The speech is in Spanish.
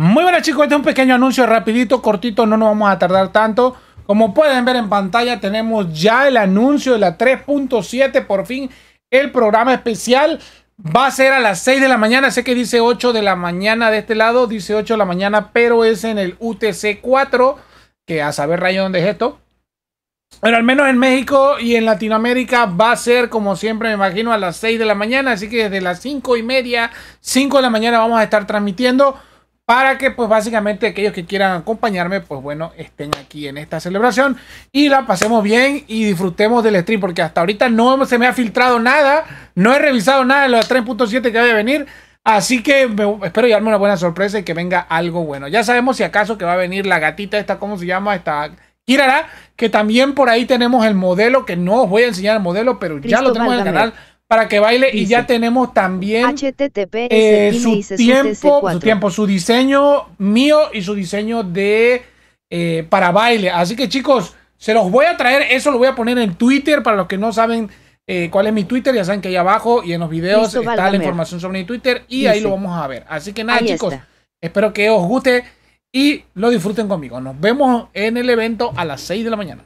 Muy buenas chicos, este es un pequeño anuncio rapidito, cortito, no nos vamos a tardar tanto. Como pueden ver en pantalla tenemos ya el anuncio de la 3.7, por fin el programa especial. Va a ser a las 6 de la mañana, sé que dice 8 de la mañana de este lado, dice 8 de la mañana, pero es en el UTC 4, que a saber rayo dónde es esto. Pero al menos en México y en Latinoamérica va a ser, como siempre, me imagino, a las 6 de la mañana. Así que desde las 5 y media, 5 de la mañana vamos a estar transmitiendo para que pues básicamente aquellos que quieran acompañarme, pues bueno, estén aquí en esta celebración y la pasemos bien y disfrutemos del stream, porque hasta ahorita no se me ha filtrado nada, no he revisado nada de los 3.7 que vaya a venir, así que espero llevarme una buena sorpresa y que venga algo bueno. Ya sabemos si acaso que va a venir la gatita esta, ¿cómo se llama? Esta Kirara, que también por ahí tenemos el modelo, que no os voy a enseñar el modelo, pero ya lo tenemos en el canal para que baile y ya tenemos también eh, su, tiempo, su tiempo, su diseño mío y su diseño de eh, para baile. Así que chicos, se los voy a traer, eso lo voy a poner en Twitter para los que no saben eh, cuál es mi Twitter, ya saben que ahí abajo y en los videos está la información sobre mi Twitter y ahí lo vamos a ver. Así que nada chicos, espero que os guste y lo disfruten conmigo. Nos vemos en el evento a las 6 de la mañana.